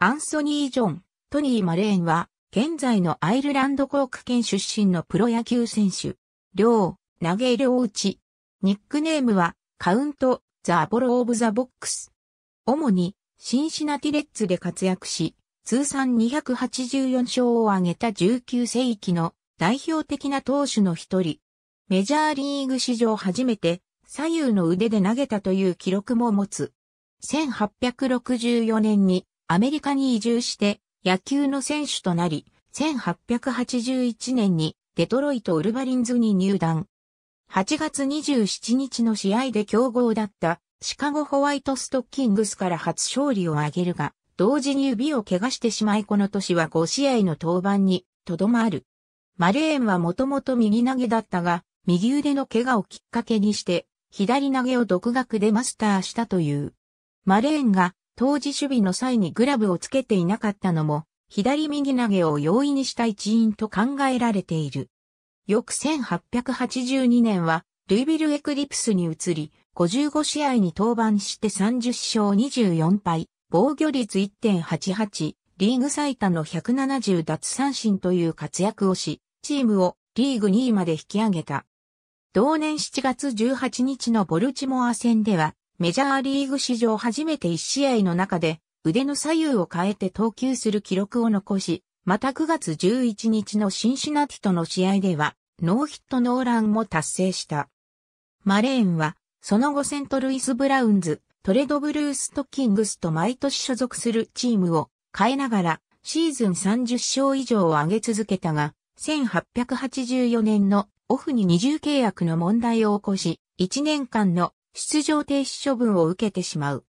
アンソニー・ジョン、トニー・マレーンは、現在のアイルランド航空圏出身のプロ野球選手。両、投げ両打ち。ニックネームは、カウント、ザ・ボロ・オブ・ザ・ボックス。主に、シンシナティレッツで活躍し、通算284勝を挙げた19世紀の代表的な投手の一人。メジャーリーグ史上初めて左右の腕で投げたという記録も持つ。1864年にアメリカに移住して野球の選手となり、1881年にデトロイト・ウルバリンズに入団。8月27日の試合で強豪だったシカゴホワイトストッキングスから初勝利を挙げるが、同時に指を怪我してしまいこの年は5試合の登板にとどまる。マレーンはもともと右投げだったが、右腕の怪我をきっかけにして、左投げを独学でマスターしたという。マレーンが当時守備の際にグラブをつけていなかったのも、左右投げを容易にした一因と考えられている。翌1882年は、ルイビルエクリプスに移り、55試合に登板して30勝24敗、防御率1.88、リーグ最多の170奪三振という活躍をし、チームをリーグ2位まで引き上げた。同年7月18日のボルチモア戦では、メジャーリーグ史上初めて1試合の中で腕の左右を変えて投球する記録を残し、また9月11日のシンシナティとの試合ではノーヒットノーランも達成した。マレーンはその後セントルイス・ブラウンズ、トレドブルーストッキングスと毎年所属するチームを変えながらシーズン30勝以上を上げ続けたが、1884年のオフに二重契約の問題を起こし、1年間の出場停止処分を受けてしまう。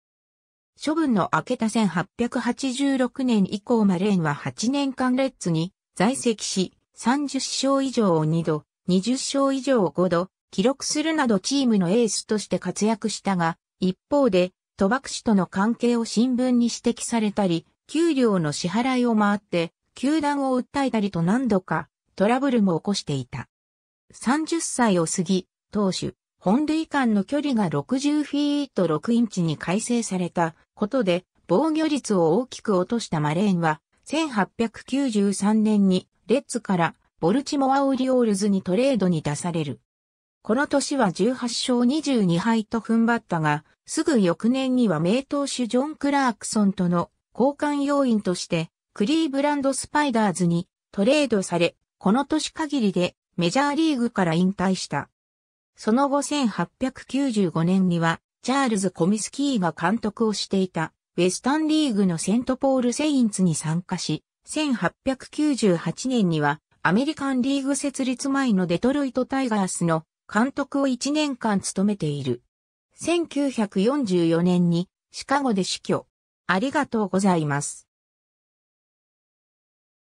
処分の明けた1886年以降マレーンは8年間レッズに在籍し、30勝以上を2度、20勝以上を5度、記録するなどチームのエースとして活躍したが、一方で、賭博士との関係を新聞に指摘されたり、給料の支払いを回って、球団を訴えたりと何度かトラブルも起こしていた。30歳を過ぎ、当主、本塁間の距離が60フィート6インチに改正されたことで防御率を大きく落としたマレーンは1893年にレッズからボルチモア・オリオールズにトレードに出される。この年は18勝22敗と踏ん張ったが、すぐ翌年には名投手ジョン・クラークソンとの交換要員としてクリーブランド・スパイダーズにトレードされ、この年限りでメジャーリーグから引退した。その後1895年には、チャールズ・コミスキーが監督をしていた、ウェスタンリーグのセントポール・セインツに参加し、1898年には、アメリカンリーグ設立前のデトロイト・タイガースの監督を1年間務めている。1944年にシカゴで死去。ありがとうございます。